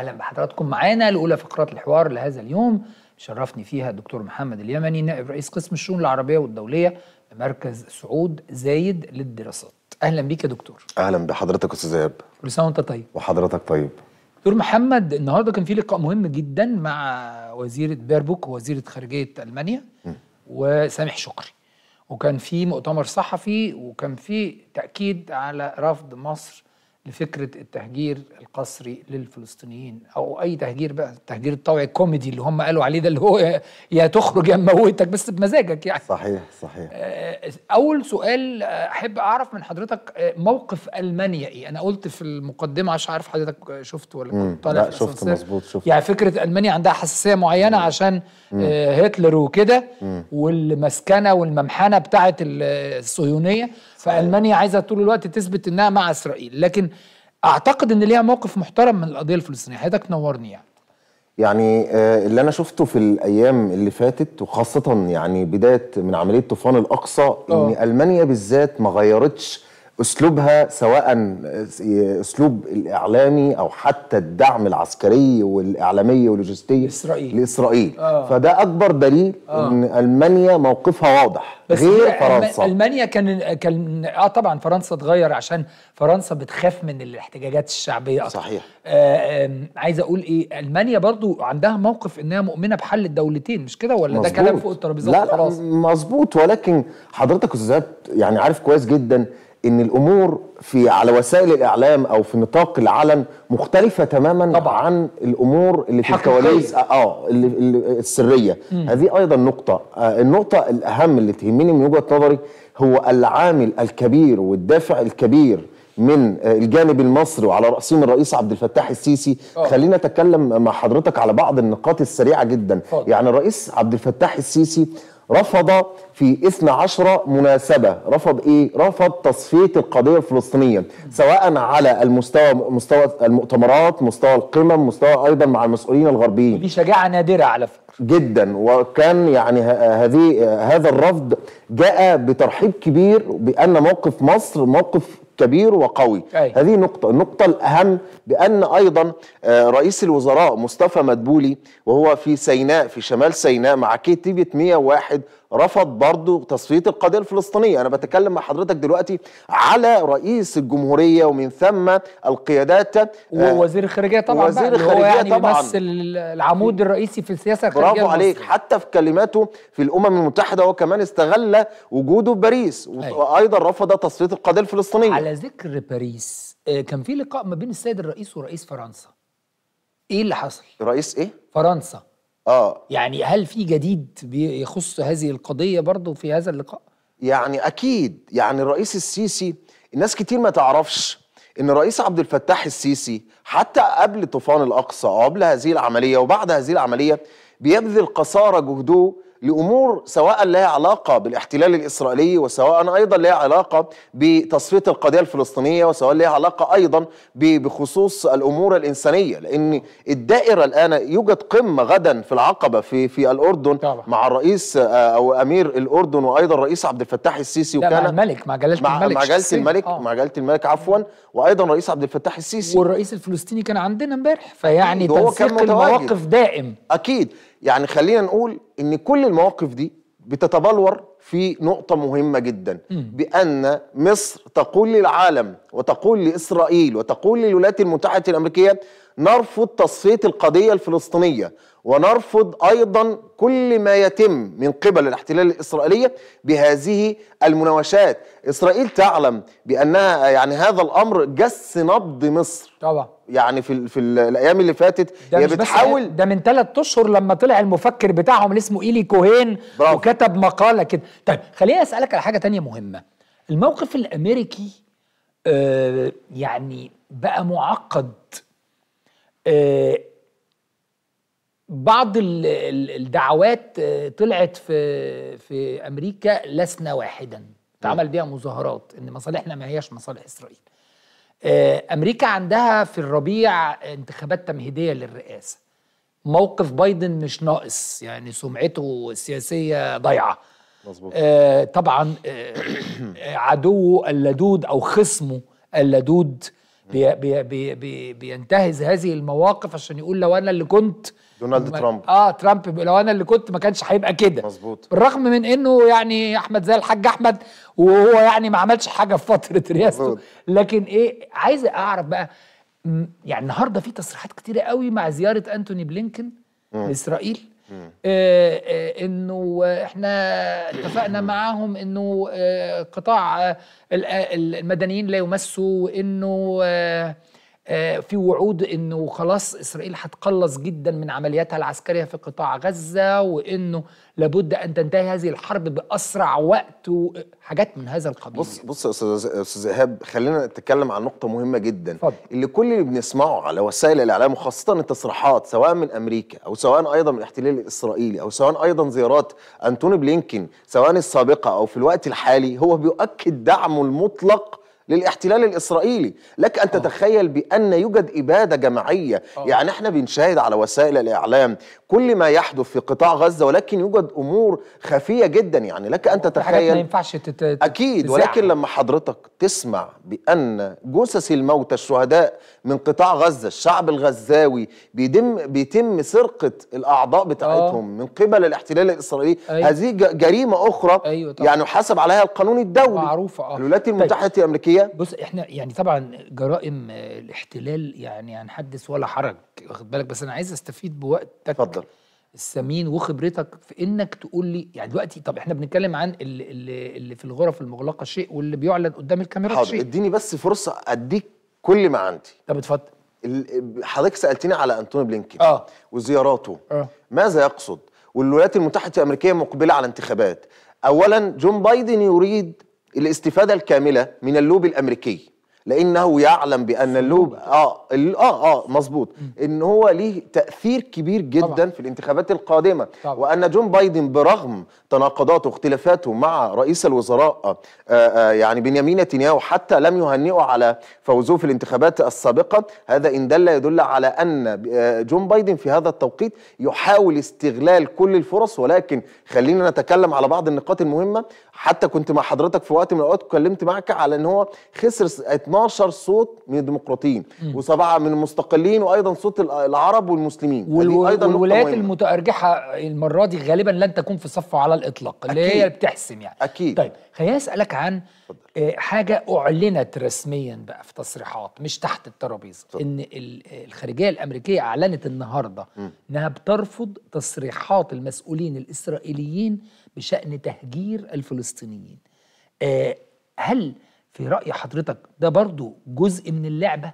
اهلا بحضراتكم معانا لاولى فقرات الحوار لهذا اليوم شرفني فيها الدكتور محمد اليمني نائب رئيس قسم الشؤون العربيه والدوليه بمركز سعود زايد للدراسات اهلا بيك يا دكتور اهلا بحضرتك استاذ ايهاب كل سنه وانت طيب وحضرتك طيب دكتور محمد النهارده كان في لقاء مهم جدا مع وزيره بيربوك وزيره خارجيه المانيا م. وسامح شكري وكان في مؤتمر صحفي وكان في تاكيد على رفض مصر لفكره التهجير القسري للفلسطينيين او اي تهجير بقى التهجير الطوعي الكوميدي اللي هم قالوا عليه ده اللي هو يا تخرج يا نموتك بس بمزاجك يعني صحيح صحيح آه، اول سؤال آه، احب اعرف من حضرتك آه، موقف المانيا ايه انا قلت في المقدمه عشان عارف حضرتك شفت ولا كنت طالع لا شفت مظبوط شفت يعني فكره المانيا عندها حساسيه معينه مم. عشان مم. هتلر وكده والمسكنه والممحنه بتاعه الصهيونيه فالمانيا عايزه طول الوقت تثبت انها مع اسرائيل لكن اعتقد ان ليها موقف محترم من القضيه الفلسطينيه حضرتك نورني يعني يعني آه، اللي انا شفته في الايام اللي فاتت وخاصه يعني بدايه من عمليه طوفان الاقصى أوه. ان آه. المانيا بالذات ما غيرتش اسلوبها سواء آه، اسلوب الاعلامي او حتى الدعم العسكري والاعلامي واللوجستي لاسرائيل لاسرائيل آه. فده اكبر دليل آه. ان المانيا موقفها واضح بس غير فرنسا المانيا كان كان اه طبعا فرنسا اتغير عشان فرنسا بتخاف من الاحتجاجات الشعبيه أكثر. صحيح آه, آه عايز اقول ايه المانيا برضو عندها موقف انها مؤمنه بحل الدولتين مش كده ولا مزبوط. ده كلام فوق الترابيزات لا, لا مظبوط ولكن حضرتك استاذ يعني عارف كويس جدا ان الامور في على وسائل الاعلام او في نطاق العلن مختلفه تماما طبعا. عن الامور اللي في الكواليس اه, آه، اللي السريه مم. هذه ايضا نقطه آه النقطه الاهم اللي تهمني من وجهه نظري هو العامل الكبير والدافع الكبير من آه، الجانب المصري وعلى راسهم الرئيس عبد الفتاح السيسي أوه. خلينا اتكلم مع حضرتك على بعض النقاط السريعه جدا أوه. يعني الرئيس عبد الفتاح السيسي رفض في اثنى عشرة مناسبة رفض ايه؟ رفض تصفية القضية الفلسطينية سواء على المستوى مستوى المؤتمرات مستوى القمم مستوى ايضا مع المسؤولين الغربيين دي شجاعة نادرة على فكرة جدا وكان يعني هذه هذا الرفض جاء بترحيب كبير بان موقف مصر موقف كبير وقوي أي. هذه نقطة النقطة الأهم بأن أيضا آه، رئيس الوزراء مصطفى مدبولي وهو في سيناء في شمال سيناء مع بي 101 رفض برضه تصفية القضية الفلسطينية أنا بتكلم مع حضرتك دلوقتي على رئيس الجمهورية ومن ثم القيادات آه، ووزير الخارجية طبعا وزير الخارجية يعني طبعا يمثل العمود الرئيسي في السياسة الخارجية برافو عليك حتى في كلماته في الأمم المتحدة هو كمان استغل وجوده في باريس وأيضا رفض تصفية القضية الفلسطينية على على ذكر باريس آه، كان في لقاء ما بين السيد الرئيس ورئيس فرنسا ايه اللي حصل رئيس ايه فرنسا اه يعني هل في جديد يخص هذه القضيه برضه في هذا اللقاء يعني اكيد يعني الرئيس السيسي الناس كتير ما تعرفش ان الرئيس عبد الفتاح السيسي حتى قبل طوفان الاقصى قبل هذه العمليه وبعد هذه العمليه بيبذل قصارى جهده لامور سواء لها علاقه بالاحتلال الاسرائيلي وسواء ايضا لها علاقه بتصفيه القضيه الفلسطينيه وسواء لها علاقه ايضا بخصوص الامور الانسانيه لان الدائره الان يوجد قمه غدا في العقبه في في الاردن طبعا. مع الرئيس آه، او امير الاردن وايضا الرئيس عبد الفتاح السيسي وكان مع الملك مع جلاله الملك مع جلاله الملك آه. مع جلاله الملك عفوا وايضا الرئيس عبد الفتاح السيسي والرئيس الفلسطيني كان عندنا امبارح فيعني تنسيق المواقف دائم اكيد يعني خلينا نقول ان كل المواقف دي بتتبلور في نقطة مهمة جدا بأن مصر تقول للعالم وتقول لإسرائيل وتقول للولايات المتحدة الأمريكية نرفض تصفية القضية الفلسطينية ونرفض أيضا كل ما يتم من قبل الاحتلال الاسرائيلي بهذه المناوشات إسرائيل تعلم بأنها يعني هذا الأمر جس نبض مصر طبعا يعني في, في الأيام اللي فاتت هي بتحاول ده من ثلاث أشهر لما طلع المفكر بتاعهم اللي اسمه إيلي كوهين برافو. وكتب مقالة كده طيب خليني أسألك على حاجة تانية مهمة الموقف الأمريكي آه يعني بقى معقد آه بعض الدعوات آه، طلعت في في امريكا لسنا واحدا اتعمل بيها مظاهرات ان مصالحنا ما هياش مصالح اسرائيل آه، امريكا عندها في الربيع انتخابات تمهيديه للرئاسه موقف بايدن مش ناقص يعني سمعته السياسيه ضايعه مظبوط آه طبعا آه, آه، عدوه اللدود او خصمه اللدود بي بي بي بي بينتهز هذه المواقف عشان يقول لو انا اللي كنت دونالد ترامب اه ترامب لو انا اللي كنت ما كانش هيبقى كده مظبوط بالرغم من انه يعني احمد زي الحاج احمد وهو يعني ما عملش حاجه في فتره رئاسته مزبوط. لكن ايه عايز اعرف بقى يعني النهارده في تصريحات كتيره قوي مع زياره انتوني بلينكن لاسرائيل آه، آه، انه احنا اتفقنا معاهم انه آه، قطاع المدنيين لا يمسوا وانه آه، في وعود انه خلاص اسرائيل هتقلص جدا من عملياتها العسكريه في قطاع غزه وانه لابد ان تنتهي هذه الحرب باسرع وقت حاجات من هذا القبيل بص بص يا استاذ ايهاب خلينا نتكلم عن نقطه مهمه جدا فضل. اللي كل اللي بنسمعه على وسائل الاعلام وخاصه التصريحات سواء من امريكا او سواء ايضا من الاحتلال الاسرائيلي او سواء ايضا زيارات انتوني بلينكن سواء السابقه او في الوقت الحالي هو بيؤكد دعمه المطلق للاحتلال الاسرائيلي لك ان تتخيل بان يوجد اباده جماعيه آه. يعني احنا بنشاهد على وسائل الاعلام كل ما يحدث في قطاع غزه ولكن يوجد امور خفيه جدا يعني لك ان تتخيل ما ينفعش اكيد ولكن لما حضرتك تسمع بان جثث الموتى الشهداء من قطاع غزه الشعب الغزاوي بيتم بيتم سرقه الاعضاء بتاعتهم أوه. من قبل الاحتلال الاسرائيلي أيوة. هذه جريمه اخرى أيوة طبعا. يعني حسب عليها القانون الدولي معروفه اه الولايات طيب. المتحده طيب. الامريكيه بص احنا يعني طبعا جرائم الاحتلال يعني هنحدث ولا حرج واخد بالك بس انا عايز استفيد بوقتك اتفضل السمين وخبرتك في انك تقول لي يعني دلوقتي طب احنا بنتكلم عن اللي, اللي, في الغرف المغلقه شيء واللي بيعلن قدام الكاميرات حاضر. شيء حاضر اديني بس فرصه اديك كل ما عندي طب اتفضل حضرتك سالتني على انتوني بلينكن اه وزياراته آه. ماذا يقصد والولايات المتحده الامريكيه مقبله على انتخابات اولا جون بايدن يريد الاستفاده الكامله من اللوبي الامريكي لانه يعلم بان اللوب اه اه اه مظبوط ان هو ليه تاثير كبير جدا طبعا. في الانتخابات القادمه طبعا. وان جون بايدن برغم تناقضاته واختلافاته مع رئيس الوزراء آآ آه، آآ آه، يعني بنيامين نتنياهو حتى لم يهنئه على فوزه في الانتخابات السابقه هذا ان دل يدل على ان آه، جون بايدن في هذا التوقيت يحاول استغلال كل الفرص ولكن خلينا نتكلم على بعض النقاط المهمه حتى كنت مع حضرتك في وقت من الاوقات اتكلمت معك على ان هو خسر 12 12 صوت من الديمقراطيين وسبعه من المستقلين وايضا صوت العرب والمسلمين والو... يعني أيضا والولايات المتارجحه المره دي غالبا لن تكون في صفه على الاطلاق أكيد. اللي هي بتحسم يعني اكيد طيب خليني اسالك عن آه، حاجه اعلنت رسميا بقى في تصريحات مش تحت الترابيزه ان الخارجيه الامريكيه اعلنت النهارده انها بترفض تصريحات المسؤولين الاسرائيليين بشان تهجير الفلسطينيين آه، هل في رأي حضرتك ده برضو جزء من اللعبة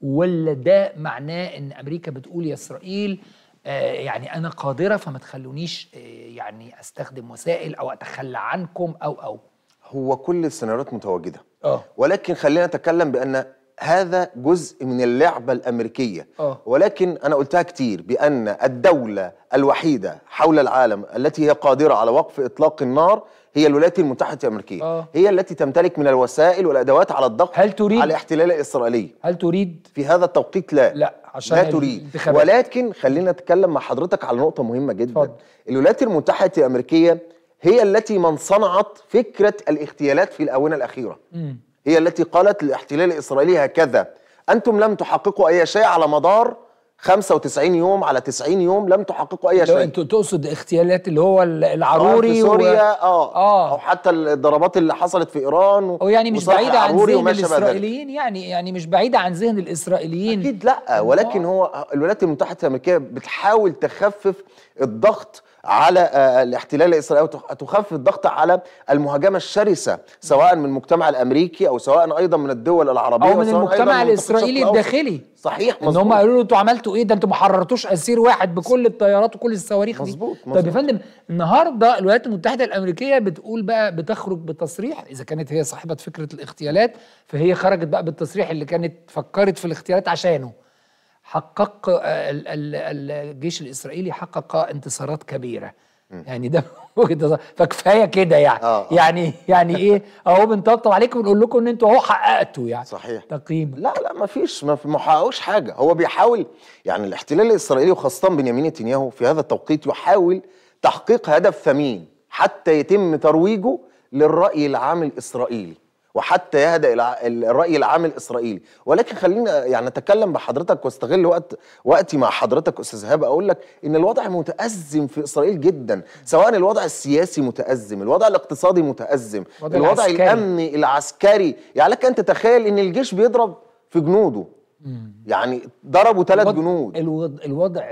ولا ده معناه ان امريكا بتقول يا اسرائيل آه، يعني انا قادره فما تخلونيش آه، يعني استخدم وسائل او اتخلى عنكم او او هو كل السيناريوهات متواجده أوه. ولكن خلينا نتكلم بان هذا جزء من اللعبة الأمريكية أوه. ولكن أنا قلتها كتير بأن الدولة الوحيدة حول العالم التي هي قادرة على وقف إطلاق النار هي الولايات المتحدة الأمريكية أوه. هي التي تمتلك من الوسائل والأدوات على الضغط هل تريد؟ على الاحتلال الإسرائيلي هل تريد؟ في هذا التوقيت لا لا عشان لا تريد ولكن خلينا نتكلم مع حضرتك على نقطة مهمة جدا فضل. الولايات المتحدة الأمريكية هي التي من صنعت فكرة الاغتيالات في الآونة الأخيرة م. هي التي قالت للاحتلال الإسرائيلي هكذا أنتم لم تحققوا أي شيء على مدار 95 يوم على 90 يوم لم تحققوا اي شيء انتم تقصد اغتيالات اللي هو العروري في سوريا و... اه اه او حتى الضربات اللي حصلت في ايران و... يعني مش بعيده عن ذهن الاسرائيليين يعني يعني مش بعيده عن ذهن الاسرائيليين اكيد لا ولكن آه. هو الولايات المتحده الامريكيه بتحاول تخفف الضغط على آه، الاحتلال الاسرائيلي وتخفف الضغط على المهاجمه الشرسه سواء من المجتمع الامريكي او سواء ايضا من الدول العربيه او من المجتمع الاسرائيلي الداخلي صحيح مظبوط ان هم قالوا له انتوا عملتوا ايه ده انتوا ما حررتوش اسير واحد بكل الطيارات وكل الصواريخ دي مظبوط طب يا فندم النهارده الولايات المتحده الامريكيه بتقول بقى بتخرج بتصريح اذا كانت هي صاحبه فكره الاغتيالات فهي خرجت بقى بالتصريح اللي كانت فكرت في الاغتيالات عشانه حقق آه، الجيش الاسرائيلي حقق انتصارات كبيره يعني ده فكفايه كده يعني آه آه. يعني يعني ايه اهو بنطبطب عليكم ونقول لكم ان انتوا اهو حققتوا يعني صحيح تقييم لا لا ما فيش ما حققوش حاجه هو بيحاول يعني الاحتلال الاسرائيلي وخاصه بنيامين نتنياهو في هذا التوقيت يحاول تحقيق هدف ثمين حتى يتم ترويجه للراي العام الاسرائيلي وحتى يهدأ الرأي العام الإسرائيلي ولكن خلينا يعني نتكلم بحضرتك واستغل وقت وقتي مع حضرتك أستاذ هبة أقول لك إن الوضع متأزم في إسرائيل جدا سواء الوضع السياسي متأزم الوضع الاقتصادي متأزم الوضع الأمني العسكري يعني لك أن تتخيل إن الجيش بيضرب في جنوده يعني ضربوا ثلاث جنود الوضع, الوضع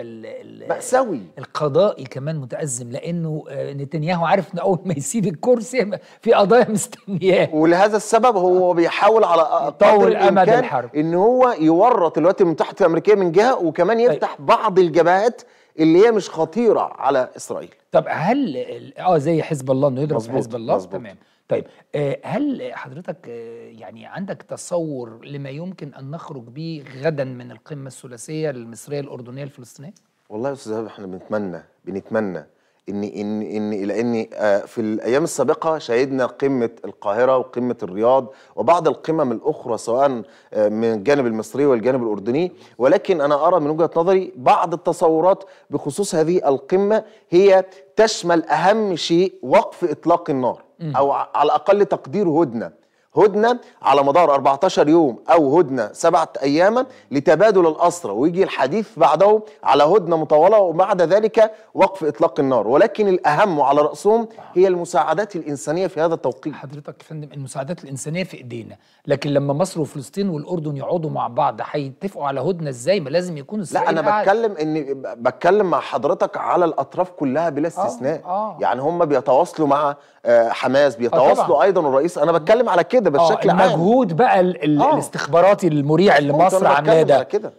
مأساوي القضائي كمان متأزم لأنه آه، نتنياهو عارف إن أول ما يسيب الكرسي في قضايا مستنياه ولهذا السبب هو آه. بيحاول على طول أمد الحرب إن هو يورط الولايات المتحدة الأمريكية من جهة وكمان طيب. يفتح طيب. بعض الجبهات اللي هي مش خطيرة على إسرائيل طب هل اه زي حزب الله إنه يضرب حزب الله مزبوط. تمام طيب آه، هل حضرتك آه، يعني عندك تصور لما يمكن ان نخرج به غدا من القمه الثلاثيه المصريه الاردنيه الفلسطينيه؟ والله يا استاذ احنا بنتمنى بنتمنى ان ان ان لان آه، في الايام السابقه شهدنا قمه القاهره وقمه الرياض وبعض القمم الاخرى سواء من الجانب المصري والجانب الاردني ولكن انا ارى من وجهه نظري بعض التصورات بخصوص هذه القمه هي تشمل اهم شيء وقف اطلاق النار او على الاقل تقدير هدنه هدنة على مدار 14 يوم أو هدنة سبعة أيام لتبادل الأسرى ويجي الحديث بعده على هدنة مطولة وبعد ذلك وقف إطلاق النار ولكن الأهم وعلى رأسهم هي المساعدات الإنسانية في هذا التوقيت حضرتك يا فندم المساعدات الإنسانية في إيدينا لكن لما مصر وفلسطين والأردن يقعدوا مع بعض هيتفقوا على هدنة إزاي ما لازم يكون لا أنا بتكلم إن بتكلم مع حضرتك على الأطراف كلها بلا آه، استثناء آه آه. يعني هم بيتواصلوا مع آه، حماس آه، بيتواصلوا آه أيضا الرئيس أنا بتكلم على كده كده بس آه، بشكل عام المجهود بقى ال آه. الاستخباراتي المريع اللي مصر عاملاه ده كده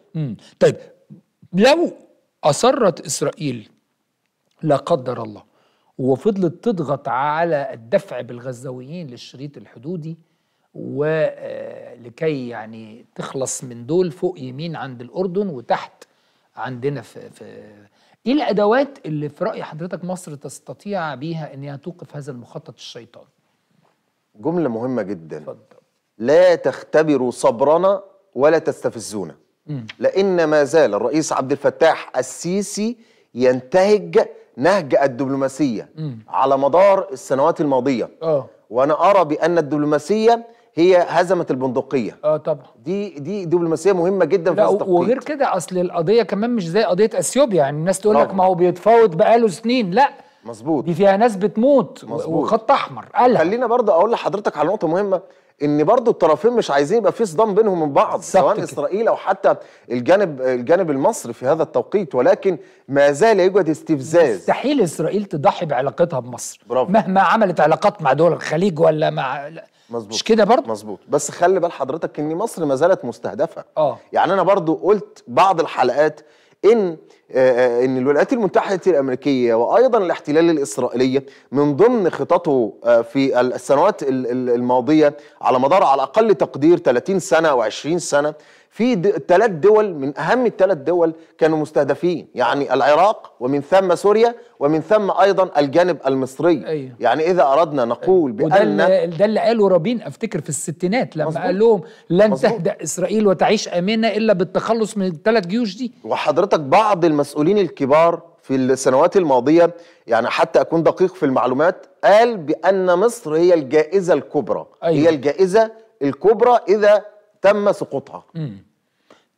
طيب لو اصرت اسرائيل لا قدر الله وفضلت تضغط على الدفع بالغزاويين للشريط الحدودي ولكي آه، يعني تخلص من دول فوق يمين عند الاردن وتحت عندنا في, في ايه الادوات اللي في راي حضرتك مصر تستطيع بيها ان هي توقف هذا المخطط الشيطاني جملة مهمة جدا فضل. لا تختبروا صبرنا ولا تستفزونا لأن ما زال الرئيس عبد الفتاح السيسي ينتهج نهج الدبلوماسية على مدار السنوات الماضية أوه. وأنا أرى بأن الدبلوماسية هي هزمت البندقيه اه طبعا دي دي دبلوماسيه مهمه جدا في التوقيت وغير كده اصل القضيه كمان مش زي قضيه اثيوبيا يعني الناس تقول لك ما هو بيتفاوض بقاله سنين لا مظبوط دي فيها ناس بتموت مزبوط. وخط احمر قلق خلينا برضه اقول لحضرتك على نقطه مهمه ان برضه الطرفين مش عايزين يبقى في صدام بينهم من بعض سواء كده. اسرائيل او حتى الجانب الجانب المصري في هذا التوقيت ولكن ما زال يوجد استفزاز مستحيل اسرائيل تضحي بعلاقتها بمصر برافو. مهما عملت علاقات مع دول الخليج ولا مع مظبوط مش كده برضه مظبوط بس خلي بال حضرتك ان مصر ما زالت مستهدفه اه يعني انا برضه قلت بعض الحلقات ان آه، آه، ان الولايات المتحده الامريكيه وايضا الاحتلال الاسرائيلي من ضمن خططه آه، في السنوات الماضيه على مدار على اقل تقدير 30 سنه و20 سنه في ثلاث دول من اهم الثلاث دول كانوا مستهدفين يعني العراق ومن ثم سوريا ومن ثم ايضا الجانب المصري أيوه. يعني اذا اردنا نقول أيوه. بان ده اللي قاله رابين افتكر في الستينات لما قال لهم لن تهدا اسرائيل وتعيش امنه الا بالتخلص من الثلاث جيوش دي وحضرتك بعض المسؤولين الكبار في السنوات الماضيه يعني حتى اكون دقيق في المعلومات قال بان مصر هي الجائزه الكبرى أيوه. هي الجائزه الكبرى اذا تم سقوطها مم.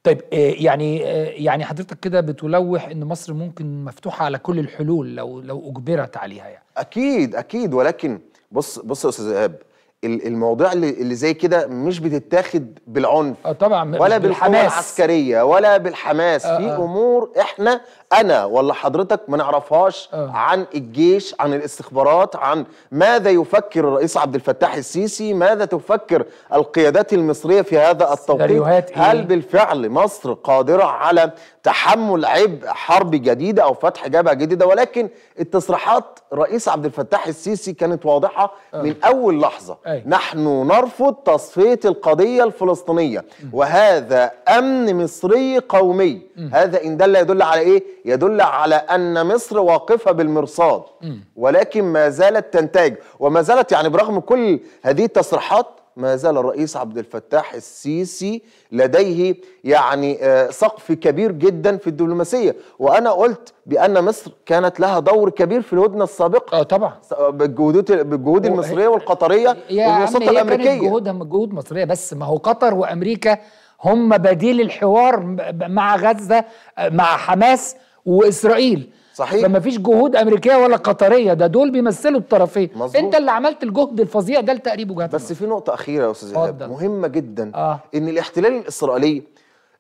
طيب آه، يعني آه، يعني حضرتك كده بتلوح ان مصر ممكن مفتوحه على كل الحلول لو لو اجبرت عليها يعني اكيد اكيد ولكن بص بص يا استاذ ايهاب المواضيع اللي, زي كده مش بتتاخد بالعنف آه طبعا ولا بالحماس العسكريه ولا بالحماس آه في آه. امور احنا انا ولا حضرتك ما نعرفهاش آه. عن الجيش عن الاستخبارات عن ماذا يفكر الرئيس عبد الفتاح السيسي ماذا تفكر القيادات المصريه في هذا التوقيت إيه؟ هل بالفعل مصر قادره على تحمل عبء حرب جديده او فتح جبهه جديده ولكن التصريحات رئيس عبد الفتاح السيسي كانت واضحه آه. من اول لحظه آه. نحن نرفض تصفية القضية الفلسطينية وهذا أمن مصري قومي هذا إن دل يدل على إيه؟ يدل على أن مصر واقفة بالمرصاد ولكن ما زالت تنتاج وما زالت يعني برغم كل هذه التصريحات ما زال الرئيس عبد الفتاح السيسي لديه يعني آه، سقف كبير جدا في الدبلوماسيه وانا قلت بان مصر كانت لها دور كبير في الهدنه السابقه اه طبعا آه، بالجهود بالجهود المصريه والقطريه والوساطه الامريكيه كانت جهودها جهود مصريه بس ما هو قطر وامريكا هم بديل الحوار مع غزه آه، مع حماس واسرائيل صحيح فما فيش جهود امريكيه ولا قطريه ده دول بيمثلوا الطرفين مزبوط. انت اللي عملت الجهد الفظيع ده لتقريب وجهات بس في نقطه اخيره يا استاذ ايهاب مهمه جدا آه. ان الاحتلال الاسرائيلي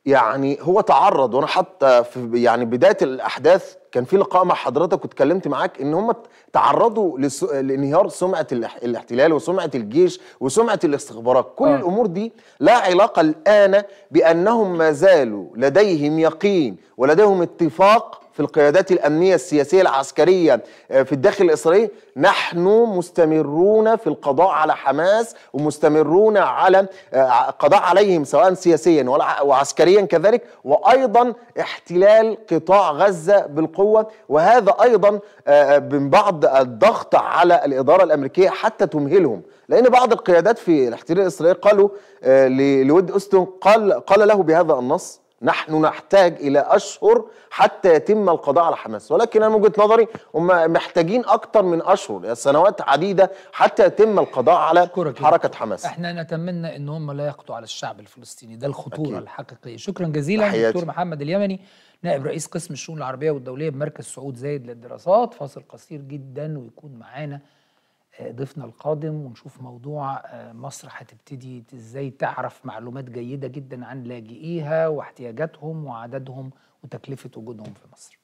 يعني هو تعرض وانا حتى في يعني بدايه الاحداث كان في لقاء مع حضرتك واتكلمت معاك ان هم تعرضوا لانهيار سمعه الاحتلال وسمعه الجيش وسمعه الاستخبارات كل آه. الامور دي لا علاقه الان بانهم ما زالوا لديهم يقين ولديهم اتفاق في القيادات الأمنية السياسية العسكرية آه، في الداخل الإسرائيلي نحن مستمرون في القضاء على حماس ومستمرون على آه، قضاء عليهم سواء سياسيا وعسكريا كذلك وأيضا احتلال قطاع غزة بالقوة وهذا أيضا آه، من بعض الضغط على الإدارة الأمريكية حتى تمهلهم لأن بعض القيادات في الاحتلال الإسرائيلي قالوا لود أستون قال, قال له بهذا النص نحن نحتاج الى اشهر حتى يتم القضاء على حماس ولكن انا من وجهه نظري هم محتاجين اكتر من اشهر سنوات عديده حتى يتم القضاء على حركه حماس احنا نتمنى ان هم لا يقضوا على الشعب الفلسطيني ده الخطوره أكيد. الحقيقيه شكرا جزيلا دكتور محمد اليمني نائب رئيس قسم الشؤون العربيه والدوليه بمركز سعود زايد للدراسات فاصل قصير جدا ويكون معانا ضيفنا القادم ونشوف موضوع آه، مصر هتبتدي ازاي تعرف معلومات جيده جدا عن لاجئيها واحتياجاتهم وعددهم وتكلفه وجودهم في مصر.